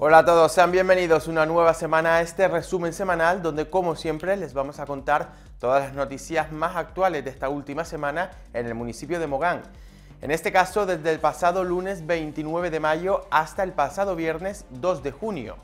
Hola a todos, sean bienvenidos una nueva semana a este resumen semanal donde como siempre les vamos a contar todas las noticias más actuales de esta última semana en el municipio de Mogán. En este caso desde el pasado lunes 29 de mayo hasta el pasado viernes 2 de junio.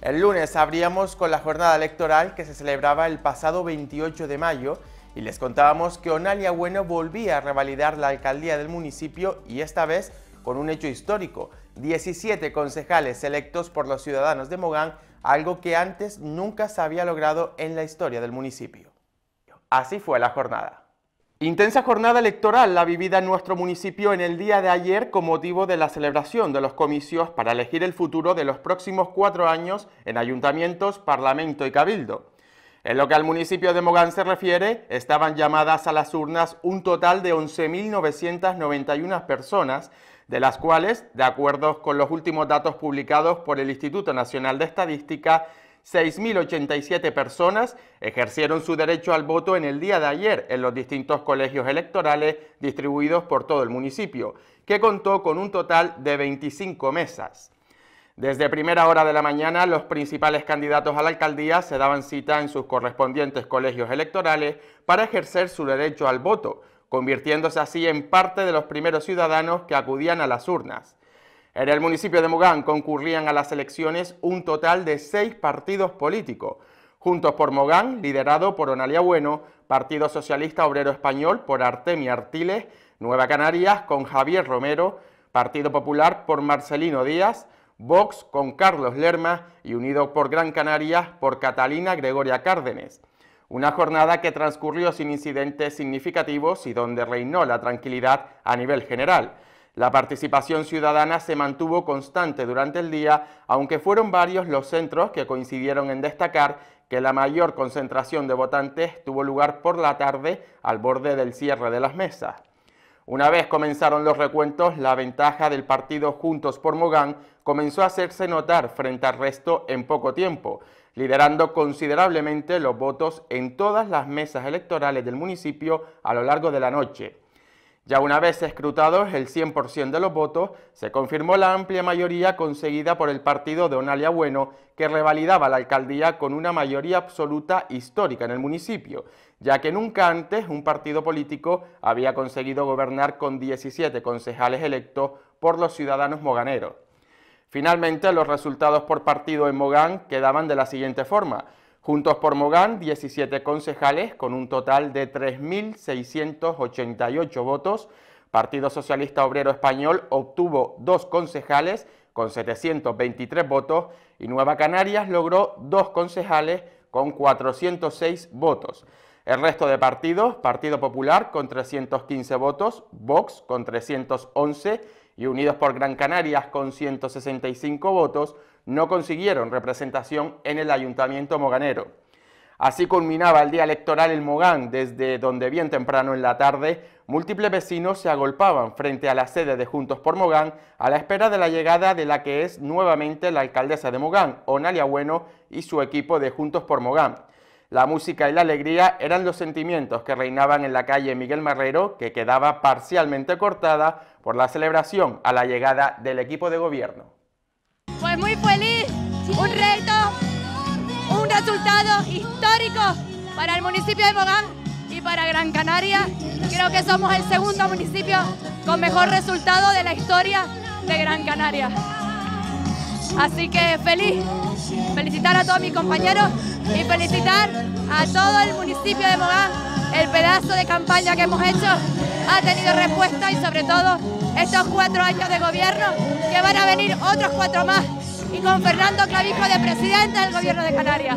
El lunes abríamos con la jornada electoral que se celebraba el pasado 28 de mayo y les contábamos que Onalia Bueno volvía a revalidar la alcaldía del municipio y esta vez con un hecho histórico 17 concejales electos por los ciudadanos de Mogán, algo que antes nunca se había logrado en la historia del municipio. Así fue la jornada. Intensa jornada electoral la vivida en nuestro municipio en el día de ayer con motivo de la celebración de los comicios para elegir el futuro de los próximos cuatro años en ayuntamientos, parlamento y cabildo. En lo que al municipio de Mogán se refiere, estaban llamadas a las urnas un total de 11.991 personas, de las cuales, de acuerdo con los últimos datos publicados por el Instituto Nacional de Estadística, 6.087 personas ejercieron su derecho al voto en el día de ayer en los distintos colegios electorales distribuidos por todo el municipio, que contó con un total de 25 mesas. Desde primera hora de la mañana, los principales candidatos a la alcaldía se daban cita en sus correspondientes colegios electorales para ejercer su derecho al voto, convirtiéndose así en parte de los primeros ciudadanos que acudían a las urnas. En el municipio de Mogán concurrían a las elecciones un total de seis partidos políticos. Juntos por Mogán, liderado por Onalia Bueno, Partido Socialista Obrero Español por Artemia Artiles, Nueva Canarias con Javier Romero, Partido Popular por Marcelino Díaz, Vox con Carlos Lerma y unido por Gran Canaria por Catalina Gregoria Cárdenes. Una jornada que transcurrió sin incidentes significativos y donde reinó la tranquilidad a nivel general. La participación ciudadana se mantuvo constante durante el día, aunque fueron varios los centros que coincidieron en destacar que la mayor concentración de votantes tuvo lugar por la tarde al borde del cierre de las mesas. Una vez comenzaron los recuentos, la ventaja del partido Juntos por Mogán comenzó a hacerse notar frente al resto en poco tiempo, liderando considerablemente los votos en todas las mesas electorales del municipio a lo largo de la noche. Ya una vez escrutados el 100% de los votos, se confirmó la amplia mayoría conseguida por el partido de Onalia Bueno, que revalidaba la alcaldía con una mayoría absoluta histórica en el municipio, ya que nunca antes un partido político había conseguido gobernar con 17 concejales electos por los ciudadanos moganeros. Finalmente, los resultados por partido en Mogán quedaban de la siguiente forma. Juntos por Mogán, 17 concejales con un total de 3.688 votos. Partido Socialista Obrero Español obtuvo dos concejales con 723 votos y Nueva Canarias logró dos concejales con 406 votos. El resto de partidos, Partido Popular con 315 votos, Vox con 311 y Unidos por Gran Canarias con 165 votos, no consiguieron representación en el ayuntamiento moganero. Así culminaba el día electoral en Mogán, desde donde bien temprano en la tarde múltiples vecinos se agolpaban frente a la sede de Juntos por Mogán a la espera de la llegada de la que es nuevamente la alcaldesa de Mogán, Onalia Bueno, y su equipo de Juntos por Mogán. La música y la alegría eran los sentimientos que reinaban en la calle Miguel Marrero, que quedaba parcialmente cortada por la celebración a la llegada del equipo de gobierno. Pues muy feliz, un reto, un resultado histórico para el municipio de Mogán y para Gran Canaria. Creo que somos el segundo municipio con mejor resultado de la historia de Gran Canaria. Así que feliz, felicitar a todos mis compañeros y felicitar a todo el municipio de Mogán el pedazo de campaña que hemos hecho ha tenido respuesta y sobre todo estos cuatro años de gobierno que van a venir otros cuatro más y con Fernando Clavijo de presidente del gobierno de Canarias.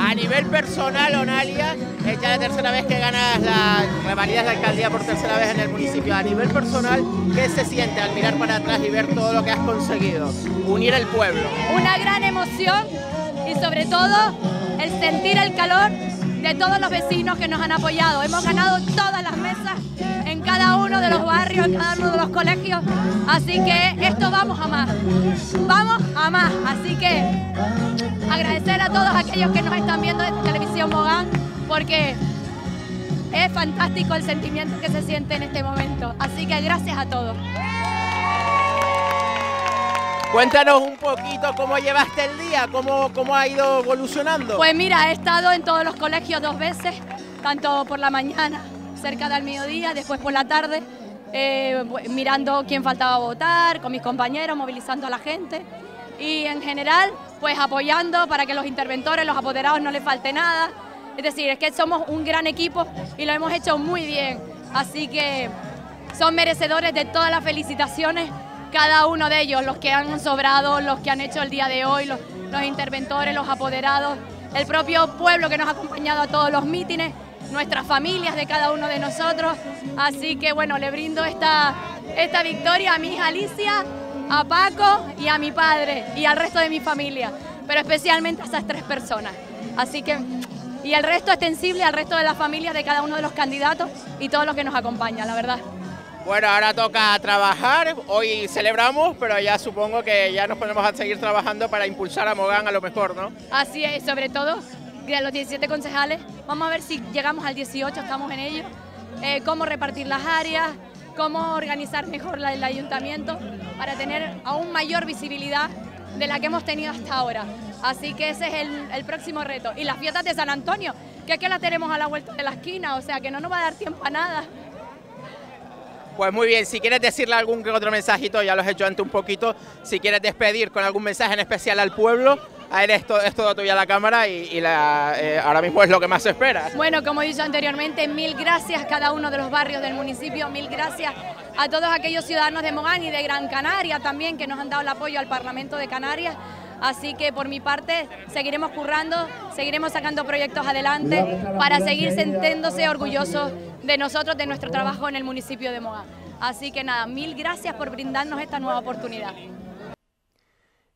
A nivel personal, Onalia, es ya la tercera vez que ganas la, de la alcaldía por tercera vez en el municipio. A nivel personal, ¿qué se siente al mirar para atrás y ver todo lo que has conseguido? Unir al pueblo. Una gran emoción y sobre todo el sentir el calor de todos los vecinos que nos han apoyado. Hemos ganado todas las mesas cada uno de los barrios, en cada uno de los colegios. Así que esto vamos a más, vamos a más. Así que agradecer a todos aquellos que nos están viendo en Televisión Mogán porque es fantástico el sentimiento que se siente en este momento. Así que gracias a todos. Cuéntanos un poquito cómo llevaste el día, cómo, cómo ha ido evolucionando. Pues mira, he estado en todos los colegios dos veces, tanto por la mañana cerca del mediodía, después por la tarde, eh, mirando quién faltaba votar, con mis compañeros, movilizando a la gente y en general pues apoyando para que los interventores, los apoderados no les falte nada. Es decir, es que somos un gran equipo y lo hemos hecho muy bien. Así que son merecedores de todas las felicitaciones cada uno de ellos, los que han sobrado, los que han hecho el día de hoy, los interventores, los apoderados, el propio pueblo que nos ha acompañado a todos los mítines nuestras familias de cada uno de nosotros. Así que bueno, le brindo esta, esta victoria a mi hija Alicia, a Paco y a mi padre y al resto de mi familia, pero especialmente a esas tres personas. Así que, y el resto extensible al resto de las familias de cada uno de los candidatos y todos los que nos acompañan, la verdad. Bueno, ahora toca trabajar, hoy celebramos, pero ya supongo que ya nos ponemos a seguir trabajando para impulsar a Mogán a lo mejor, ¿no? Así es, sobre todo de los 17 concejales. Vamos a ver si llegamos al 18, estamos en ello. Eh, cómo repartir las áreas, cómo organizar mejor el ayuntamiento para tener aún mayor visibilidad de la que hemos tenido hasta ahora. Así que ese es el, próximo reto. Y las fiestas de San Antonio, que que las tenemos a la vuelta de la esquina, o sea que no nos va a dar tiempo a nada. Pues muy bien, si quieres decirle algún que otro mensajito, ya lo has hecho antes un poquito, si quieres despedir con algún mensaje en especial al pueblo, ver esto, esto da a la cámara y, la, eh, ahora mismo es lo que más se espera. Bueno, como he dicho anteriormente, mil gracias a cada uno de los barrios del municipio, mil gracias a todos aquellos ciudadanos de Mogán y de Gran Canaria también que nos han dado el apoyo al Parlamento de Canarias. Así que por mi parte seguiremos currando, seguiremos sacando proyectos adelante para seguir sintiéndose orgullosos de nosotros, de nuestro trabajo en el municipio de Mogán. Así que nada, mil gracias por brindarnos esta nueva oportunidad.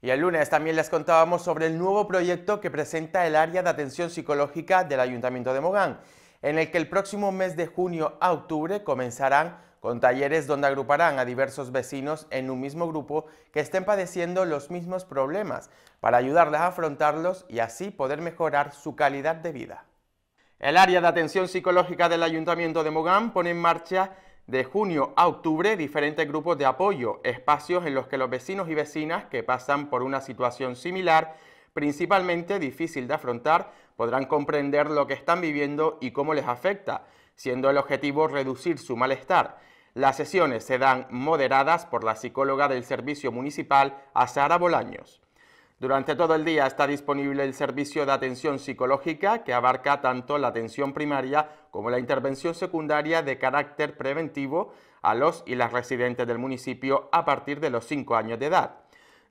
Y el lunes también les contábamos sobre el nuevo proyecto que presenta el área de atención psicológica del Ayuntamiento de Mogán, en el que el próximo mes de junio a octubre comenzarán con talleres donde agruparán a diversos vecinos en un mismo grupo que estén padeciendo los mismos problemas para ayudarles a afrontarlos y así poder mejorar su calidad de vida. El área de atención psicológica del Ayuntamiento de Mogán pone en marcha de junio a octubre diferentes grupos de apoyo, espacios en los que los vecinos y vecinas que pasan por una situación similar, principalmente difícil de afrontar, podrán comprender lo que están viviendo y cómo les afecta, siendo el objetivo reducir su malestar. Las sesiones se dan moderadas por la psicóloga del Servicio Municipal, Sara Bolaños. Durante todo el día está disponible el servicio de atención psicológica que abarca tanto la atención primaria como la intervención secundaria de carácter preventivo a los y las residentes del municipio a partir de los 5 años de edad.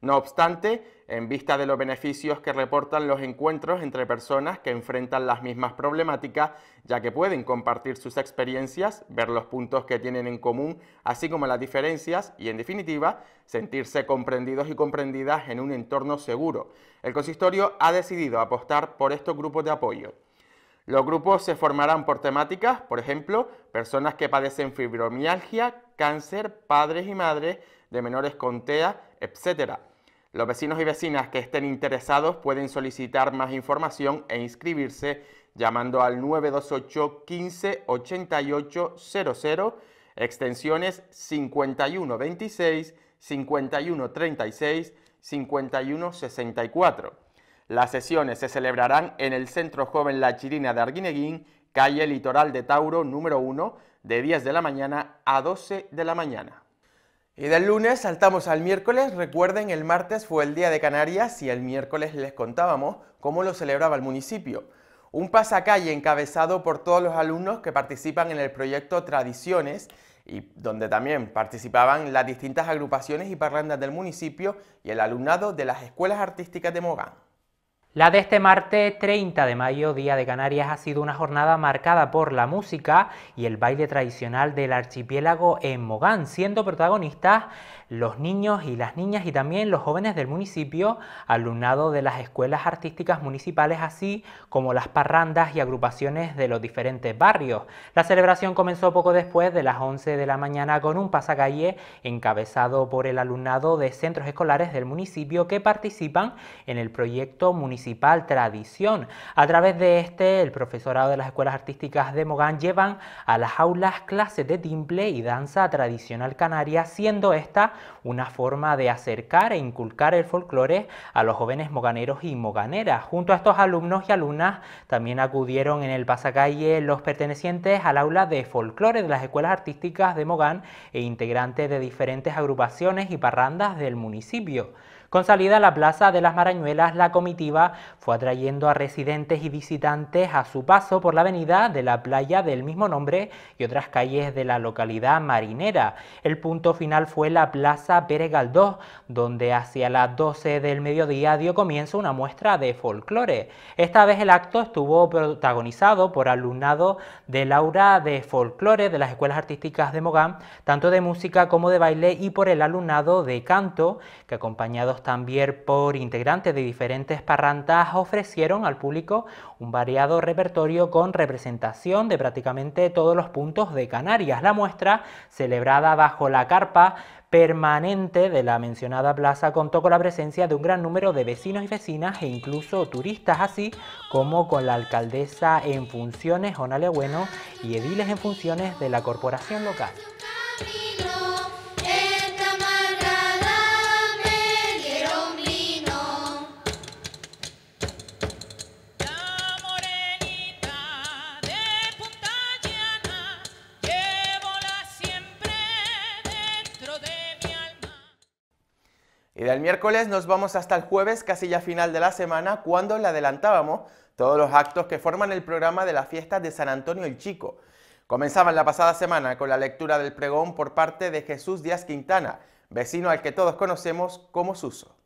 No obstante, en vista de los beneficios que reportan los encuentros entre personas que enfrentan las mismas problemáticas, ya que pueden compartir sus experiencias, ver los puntos que tienen en común, así como las diferencias y, en definitiva, sentirse comprendidos y comprendidas en un entorno seguro. El consistorio ha decidido apostar por estos grupos de apoyo. Los grupos se formarán por temáticas, por ejemplo, personas que padecen fibromialgia, cáncer, padres y madres de menores con TEA, etcétera. Los vecinos y vecinas que estén interesados pueden solicitar más información e inscribirse llamando al 928 15 88 00, extensiones 51 26, 51 36, 51 Las sesiones se celebrarán en el Centro Joven La Chirina de Arguineguín, calle Litoral de Tauro número 1, de 10 de la mañana a 12 de la mañana. Y del lunes saltamos al miércoles. Recuerden, el martes fue el Día de Canarias y el miércoles les contábamos cómo lo celebraba el municipio. Un pasacalle encabezado por todos los alumnos que participan en el proyecto Tradiciones y donde también participaban las distintas agrupaciones y parrandas del municipio y el alumnado de las escuelas artísticas de Mogán. La de este martes 30 de mayo, Día de Canarias, ha sido una jornada marcada por la música y el baile tradicional del archipiélago en Mogán, siendo protagonistas los niños y las niñas y también los jóvenes del municipio, alumnado de las escuelas artísticas municipales, así como las parrandas y agrupaciones de los diferentes barrios. La celebración comenzó poco después de las 11 de la mañana con un pasacalle encabezado por el alumnado de centros escolares del municipio que participan en el proyecto municipal Tradición. A través de este, el profesorado de las escuelas artísticas de Mogán llevan a las aulas clases de timple y danza tradicional canaria, siendo esta una forma de acercar e inculcar el folclore a los jóvenes moganeros y moganeras. Junto a estos alumnos y alumnas también acudieron en el pasacalle los pertenecientes al aula de folclore de las escuelas artísticas de Mogán e integrantes de diferentes agrupaciones y parrandas del municipio. Con salida a la Plaza de las Marañuelas, la comitiva fue atrayendo a residentes y visitantes a su paso por la avenida de la playa del mismo nombre y otras calles de la localidad marinera. El punto final fue la Plaza Pérez Galdós, donde hacia las 12 del mediodía dio comienzo una muestra de folclore. Esta vez el acto estuvo protagonizado por alumnado de Laura de folclore de las escuelas artísticas de Mogán, tanto de música como de baile, y por el alumnado de canto, que acompañados también por integrantes de diferentes parrantas ofrecieron al público un variado repertorio con representación de prácticamente todos los puntos de Canarias. La muestra, celebrada bajo la carpa permanente de la mencionada plaza, contó con la presencia de un gran número de vecinos y vecinas e incluso turistas, así como con la alcaldesa en funciones, Ona Bueno, y ediles en funciones de la corporación local. miércoles nos vamos hasta el jueves, casi ya final de la semana, cuando le adelantábamos todos los actos que forman el programa de las fiestas de San Antonio el Chico. Comenzaban la pasada semana con la lectura del pregón por parte de Jesús Díaz Quintana, vecino al que todos conocemos como Suso.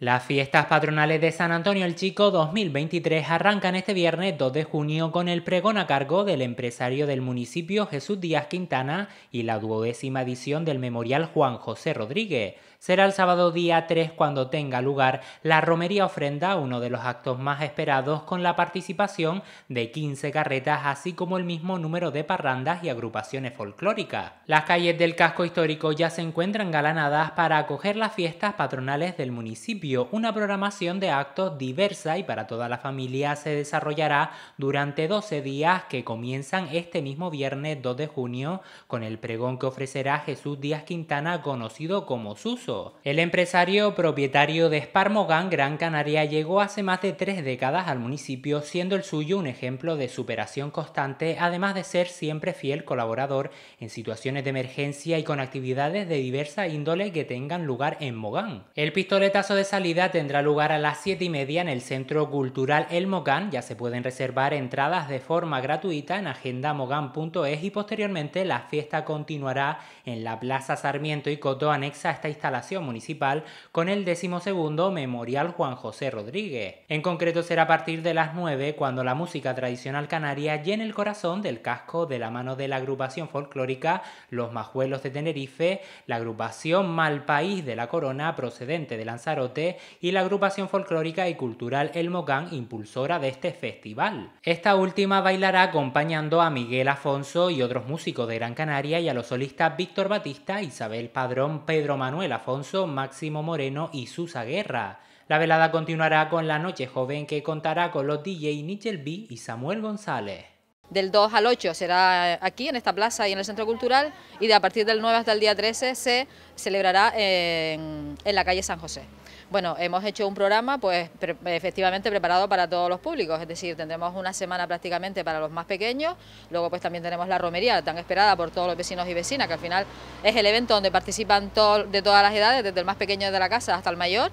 Las fiestas patronales de San Antonio el Chico 2023 arrancan este viernes 2 de junio con el pregón a cargo del empresario del municipio Jesús Díaz Quintana y la duodécima edición del Memorial Juan José Rodríguez, Será el sábado día 3 cuando tenga lugar la romería ofrenda, uno de los actos más esperados, con la participación de 15 carretas, así como el mismo número de parrandas y agrupaciones folclóricas. Las calles del casco histórico ya se encuentran galanadas para acoger las fiestas patronales del municipio. Una programación de actos diversa y para toda la familia se desarrollará durante 12 días que comienzan este mismo viernes 2 de junio con el pregón que ofrecerá Jesús Díaz Quintana, conocido como Suso el empresario propietario de Sparmogán Gran Canaria, llegó hace más de tres décadas al municipio, siendo el suyo un ejemplo de superación constante, además de ser siempre fiel colaborador en situaciones de emergencia y con actividades de diversa índole que tengan lugar en Mogán. El pistoletazo de salida tendrá lugar a las siete y media en el Centro Cultural El Mogán. Ya se pueden reservar entradas de forma gratuita en agendamogan.es y posteriormente la fiesta continuará en la Plaza Sarmiento y Coto anexa a esta instalación Municipal con el decimosegundo Memorial Juan José Rodríguez. En concreto será a partir de las 9 cuando la música tradicional canaria llene el corazón del casco de la mano de la agrupación folclórica Los Majuelos de Tenerife, la agrupación Malpaís de la Corona procedente de Lanzarote y la agrupación folclórica y cultural El Mocán impulsora de este festival. Esta última bailará acompañando a Miguel Afonso y otros músicos de Gran Canaria y a los solistas Víctor Batista, Isabel Padrón, Pedro Manuel Afonso Máximo Moreno y Susa Guerra. La velada continuará con La Noche Joven que contará con los DJ Nichel B y Samuel González. Del 2 al 8 será aquí, en esta plaza y en el Centro Cultural, y de a partir del 9 hasta el día 13 se celebrará en, la calle San José. Bueno, hemos hecho un programa pues efectivamente preparado para todos los públicos, es decir, tendremos una semana prácticamente para los más pequeños, luego pues también tenemos la romería tan esperada por todos los vecinos y vecinas, que al final es el evento donde participan de todas las edades, desde el más pequeño de la casa hasta el mayor,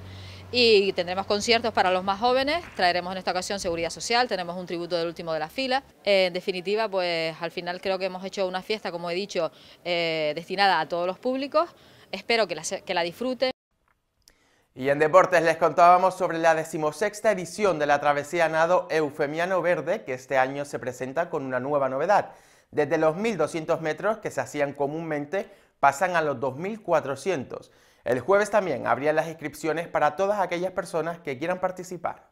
y tendremos conciertos para los más jóvenes, traeremos en esta ocasión seguridad social, tenemos un tributo del último de la fila. Eh, en definitiva, pues al final creo que hemos hecho una fiesta, como he dicho, eh, destinada a todos los públicos. Espero que la, que la disfruten. Y en deportes les contábamos sobre la decimosexta edición de la travesía nado Eufemiano Verde, que este año se presenta con una nueva novedad. Desde los 1.200 metros que se hacían comúnmente, pasan a los 2.400. El jueves también abrían las inscripciones para todas aquellas personas que quieran participar.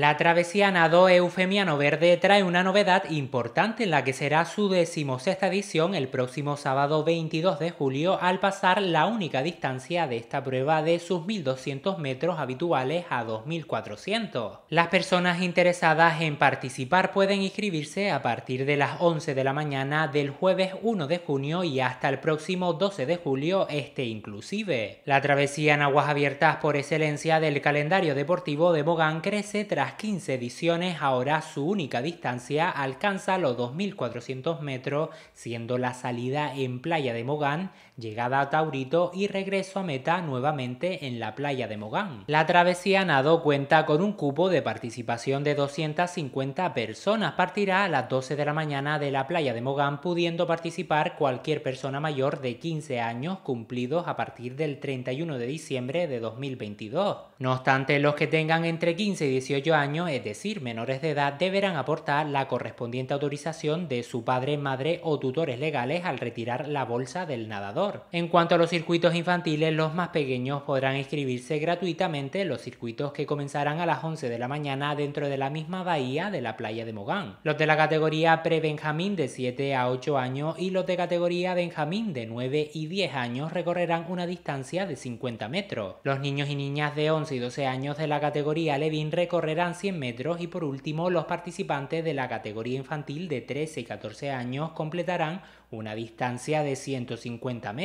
La travesía Nado Eufemiano Verde trae una novedad importante en la que será su decimosexta edición el próximo sábado 22 de julio al pasar la única distancia de esta prueba de sus 1.200 metros habituales a 2.400. Las personas interesadas en participar pueden inscribirse a partir de las 11 de la mañana del jueves 1 de junio y hasta el próximo 12 de julio este inclusive. La travesía en aguas abiertas por excelencia del calendario deportivo de Bogán crece tras 15 ediciones, ahora su única distancia alcanza los 2.400 metros, siendo la salida en Playa de Mogán llegada a Taurito y regreso a meta nuevamente en la playa de Mogán. La travesía nado cuenta con un cupo de participación de 250 personas. Partirá a las 12 de la mañana de la playa de Mogán pudiendo participar cualquier persona mayor de 15 años cumplidos a partir del 31 de diciembre de 2022. No obstante, los que tengan entre 15 y 18 años, es decir, menores de edad, deberán aportar la correspondiente autorización de su padre, madre o tutores legales al retirar la bolsa del nadador. En cuanto a los circuitos infantiles, los más pequeños podrán inscribirse gratuitamente en los circuitos que comenzarán a las 11 de la mañana dentro de la misma bahía de la playa de Mogán. Los de la categoría pre-Benjamín de 7 a 8 años y los de categoría Benjamín de 9 y 10 años recorrerán una distancia de 50 metros. Los niños y niñas de 11 y 12 años de la categoría Levin recorrerán 100 metros y por último los participantes de la categoría infantil de 13 y 14 años completarán una distancia de 150 metros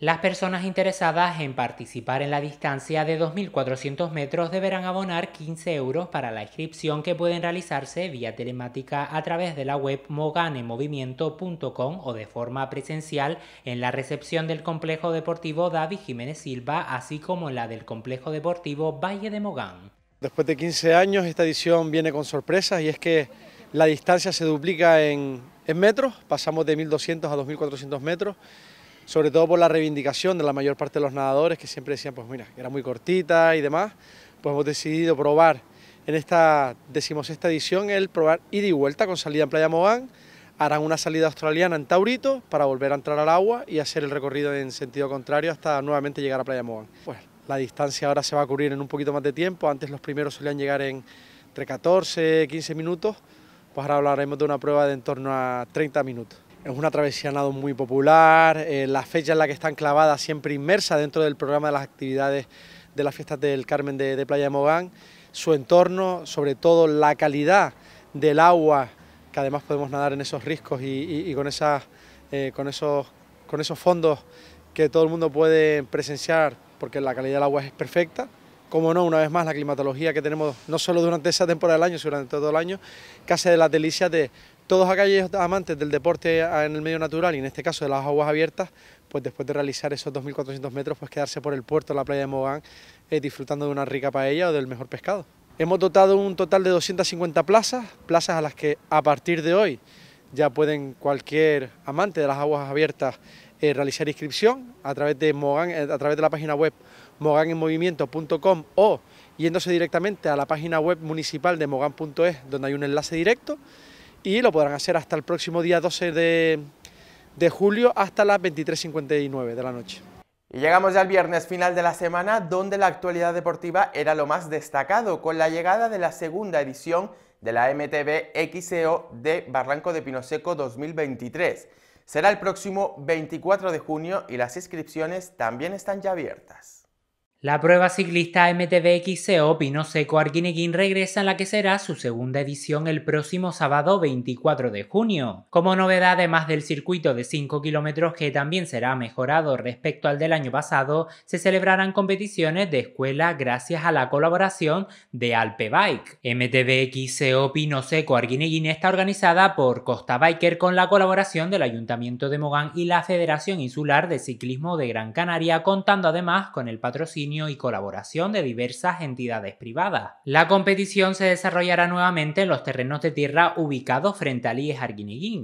las personas interesadas en participar en la distancia de 2.400 metros deberán abonar 15 euros para la inscripción que pueden realizarse vía telemática a través de la web moganemovimiento.com o de forma presencial en la recepción del complejo deportivo David Jiménez Silva, así como la del complejo deportivo Valle de Mogán. Después de 15 años, esta edición viene con sorpresas y es que la distancia se duplica en, en metros, pasamos de 1.200 a 2.400 metros sobre todo por la reivindicación de la mayor parte de los nadadores que siempre decían, pues mira, era muy cortita y demás, pues hemos decidido probar en esta decimosexta edición el probar ida y vuelta con salida en Playa Mogán, harán una salida australiana en Taurito para volver a entrar al agua y hacer el recorrido en sentido contrario hasta nuevamente llegar a Playa Mogán. Pues la distancia ahora se va a cubrir en un poquito más de tiempo, antes los primeros solían llegar en entre 14, 15 minutos, pues ahora hablaremos de una prueba de en torno a 30 minutos. Es una travesía nado muy popular, eh, la fecha en la que están clavadas siempre inmersa dentro del programa de las actividades de las fiestas del Carmen de, Playa de Mogán, su entorno, sobre todo la calidad del agua, que además podemos nadar en esos riscos y, con, esas, eh, con, esos, con esos fondos que todo el mundo puede presenciar porque la calidad del agua es perfecta. Como no, una vez más, la climatología que tenemos no solo durante esa temporada del año, sino durante todo el año, que de las delicias de todos aquellos amantes del deporte en el medio natural y en este caso de las aguas abiertas, pues después de realizar esos 2.400 metros, pues quedarse por el puerto la playa de Mogán eh, disfrutando de una rica paella o del mejor pescado. Hemos dotado un total de 250 plazas, plazas a las que a partir de hoy ya pueden cualquier amante de las aguas abiertas eh, realizar inscripción a través de Mogán, eh, a través de la página web moganenmovimiento.com o yéndose directamente a la página web municipal de mogán.es donde hay un enlace directo y lo podrán hacer hasta el próximo día 12 de, julio hasta las 23.59 de la noche. Y llegamos ya al viernes final de la semana donde la actualidad deportiva era lo más destacado con la llegada de la segunda edición de la MTB XCO e de Barranco de Pinoseco 2023. Será el próximo 24 de junio y las inscripciones también están ya abiertas. La prueba ciclista MTBX Pino Seco Arguineguín regresa en la que será su segunda edición el próximo sábado 24 de junio. Como novedad, además del circuito de 5 kilómetros que también será mejorado respecto al del año pasado, se celebrarán competiciones de escuela gracias a la colaboración de Alpe Bike. xc Pino Seco Arguineguín está organizada por Costa Biker con la colaboración del Ayuntamiento de Mogán y la Federación Insular de Ciclismo de Gran Canaria, contando además con el patrocinio y colaboración de diversas entidades privadas. La competición se desarrollará nuevamente en los terrenos de tierra ubicados frente al Lies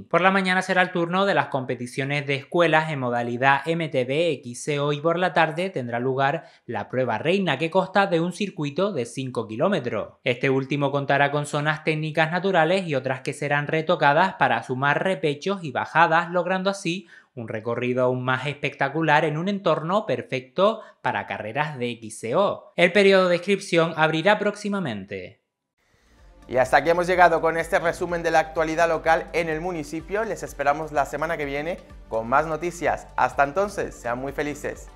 Por la mañana será el turno de las competiciones de escuelas en modalidad MTB, XCO y por la tarde tendrá lugar la prueba reina que consta de un circuito de 5 kilómetros. Este último contará con zonas técnicas naturales y otras que serán retocadas para sumar repechos y bajadas, logrando así un recorrido aún más espectacular en un entorno perfecto para carreras de XCO. El periodo de inscripción abrirá próximamente. Y hasta aquí hemos llegado con este resumen de la actualidad local en el municipio. Les esperamos la semana que viene con más noticias. Hasta entonces, sean muy felices.